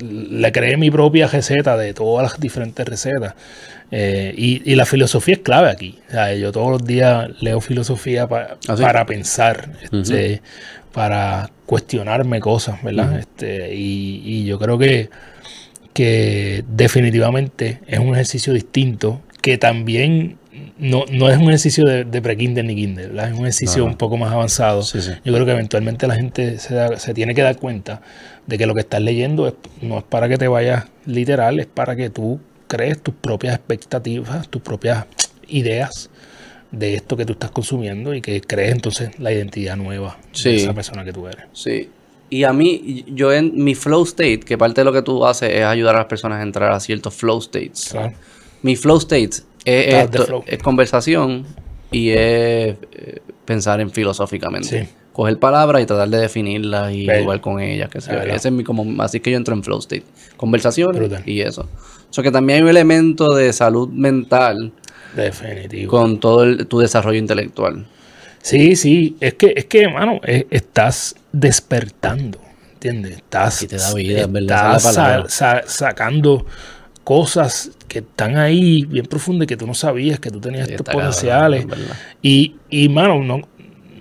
le creé mi propia receta de todas las diferentes recetas. Eh, y, la filosofía es clave aquí. yo todos los días leo filosofía ¿Ah, para pensar, este, para cuestionarme cosas, ¿verdad? Este, y, yo creo que, que definitivamente es un ejercicio distinto que también no, no es un ejercicio de, de pre kinder ni kinder, es un ejercicio un poco más avanzado. Yo creo que eventualmente la gente se, se, tiene que dar cuenta de que lo que estás leyendo no es para que te vayas literal, es para que tú crees tus propias expectativas, tus propias ideas de esto que tú estás consumiendo y que crees entonces la identidad nueva de esa persona que tú eres. Sí. Y a mí, yo en mi flow state, que parte de lo que tú haces es ayudar a las personas a entrar a ciertos flow states. Claro mi flow state es, conversación y es eh, pensar en filosóficamente. Coger palabras y tratar de definirlas y jugar con ellas. Que sea. Ese es mi, como, así que yo entro en flow state. Conversaciones y eso. O que también hay un elemento de salud mental. Definitivo. Con todo tu desarrollo intelectual. Sí, sí. Es que, es que, mano, e, estás despertando. ¿Entiendes? Estás, y te da vida, estás ¿verdad? sacando cosas que están ahí bien profundas que tú no sabías que tú tenías estos potenciales. Y, y, mano, no,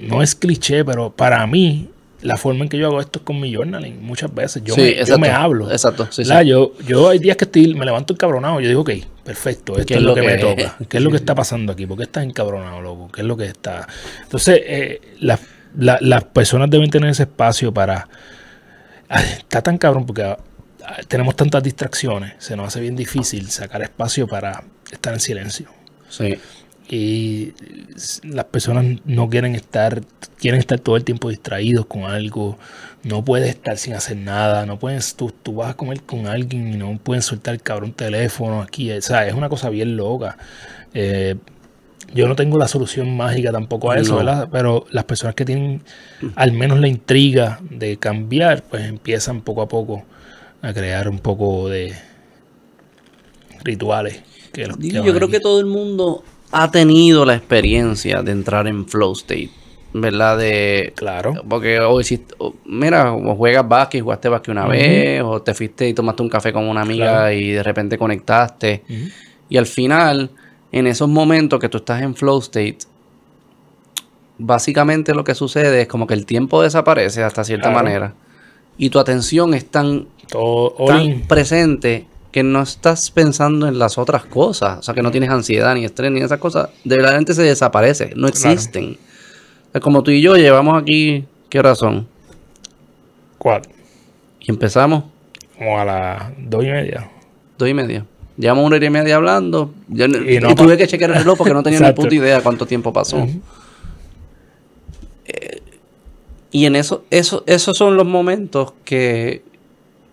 no es cliché, pero para mí, la forma en que yo hago esto es con mi journaling. Muchas veces yo, me, hablo. Exacto. yo, yo hay días que estoy, me levanto encabronado. Yo digo, ok, perfecto, esto es lo que, me toca. ¿Qué es lo que está pasando aquí? ¿Por qué estás encabronado, loco? ¿Qué es lo que está? Entonces, eh, la, las personas deben tener ese espacio para. Ah, está tan cabrón porque tenemos tantas distracciones, se nos hace bien difícil sacar espacio para estar en silencio. Sí. Y las personas no quieren estar, quieren estar todo el tiempo distraídos con algo, no puedes estar sin hacer nada, no puedes, tú, vas a comer con alguien y no pueden soltar el cabrón teléfono aquí, o sea, es una cosa bien loca. Eh, yo no tengo la solución mágica tampoco a eso, ¿verdad? Pero las personas que tienen al menos la intriga de cambiar, pues empiezan poco a poco a crear un poco de rituales. Que Yo creo que todo el mundo ha tenido la experiencia de entrar en flow state. ¿verdad? De, claro. Porque hoy oh, si, oh, mira, o juegas básquet, jugaste básquet una vez, o te fuiste y tomaste un café con una amiga y de repente conectaste. Y al final, en esos momentos que tú estás en flow state, básicamente lo que sucede es como que el tiempo desaparece hasta cierta manera y tu atención es tan, presente que no estás pensando en las otras cosas. O sea, que no tienes ansiedad, ni estrés, ni esas cosas. De verdad se desaparece, no existen. como tú y yo llevamos aquí, ¿qué son? ¿Cuál? Y empezamos. Como a las dos y media. Dos y media. Llevamos una hora y media hablando. y, tuve que chequear el reloj porque no tenía ni puta idea cuánto tiempo pasó. Y en eso, eso, esos son los momentos que,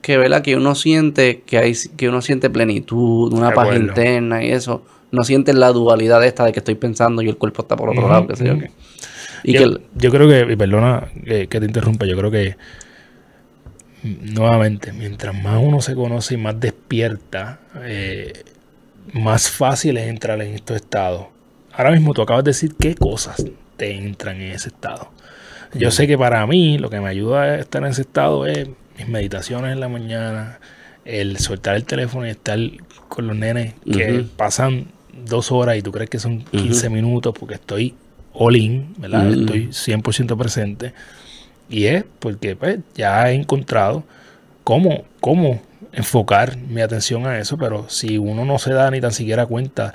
que, que uno siente que hay, que uno siente plenitud, una paz interna y eso. No sientes la dualidad esta de que estoy pensando y el cuerpo está por otro lado, yo Y creo que, y perdona que, te interrumpa, yo creo que nuevamente, mientras más uno se conoce y más despierta, eh, más fácil es entrar en estos estados. Ahora mismo tú acabas de decir qué cosas te entran en ese estado. Yo sé que para mí lo que me ayuda a estar en ese estado es mis meditaciones en la mañana, el soltar el teléfono y estar con los nenes que pasan dos horas y tú crees que son 15 minutos porque estoy all in, ¿verdad? Estoy 100% presente. Y es porque pues, ya he encontrado cómo, cómo enfocar mi atención a eso, pero si uno no se da ni tan siquiera cuenta,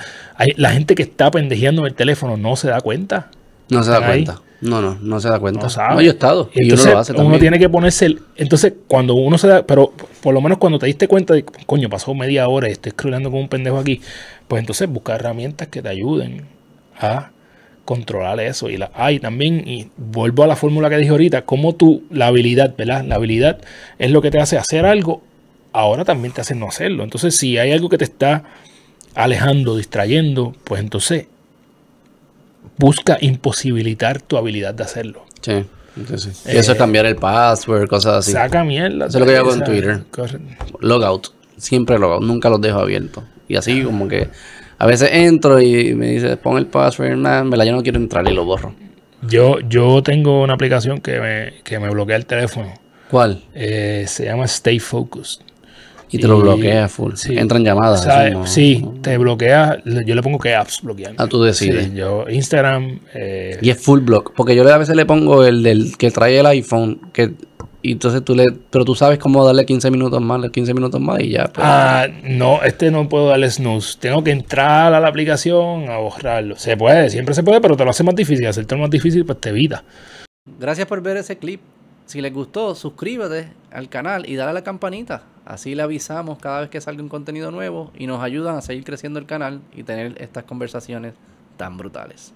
la gente que está pendejeando el teléfono no se da cuenta. No se da cuenta. No, no, no se da cuenta. No, sabe. no yo estado. Y, uno lo tiene que ponerse. El, entonces, cuando uno se da. Pero por lo menos cuando te diste cuenta de coño, pasó media hora y estoy escribiendo con un pendejo aquí. Pues entonces busca herramientas que te ayuden a controlar eso. Y la hay ah, también. Y vuelvo a la fórmula que dije ahorita. Como tú, la habilidad, ¿verdad? La habilidad es lo que te hace hacer algo. Ahora también te hace no hacerlo. Entonces, si hay algo que te está alejando, distrayendo, pues entonces busca imposibilitar tu habilidad de hacerlo. Sí. eso es eh, cambiar el password, cosas así. Saca mierda. Eso es lo que hago en Twitter. Logout. Siempre logout. Nunca los dejo abiertos. Y así ah. como que a veces entro y me dice, pon el password, nada, me la yo no quiero entrar y lo borro. Yo, yo tengo una aplicación que me, bloquea el teléfono. ¿Cuál? Eh, se llama Stay Focused. Y te lo bloquea full. Sí. Entran llamadas. sí, te bloquea. Yo le pongo que apps bloquean. A ah, tú decides. yo, Instagram. Eh, y es full block. Porque yo a veces le pongo el del que trae el iPhone. Que, entonces tú le. Pero tú sabes cómo darle 15 minutos más, 15 minutos más y ya. Pues. ah, no, este no puedo darle snooze. Tengo que entrar a la aplicación a borrarlo. Se puede, siempre se puede, pero te lo hace más difícil. Hacerte más difícil, pues te evita. Gracias por ver ese clip. Si les gustó, suscríbete al canal y dale a la campanita. Así le avisamos cada vez que salga un contenido nuevo y nos ayudan a seguir creciendo el canal y tener estas conversaciones tan brutales.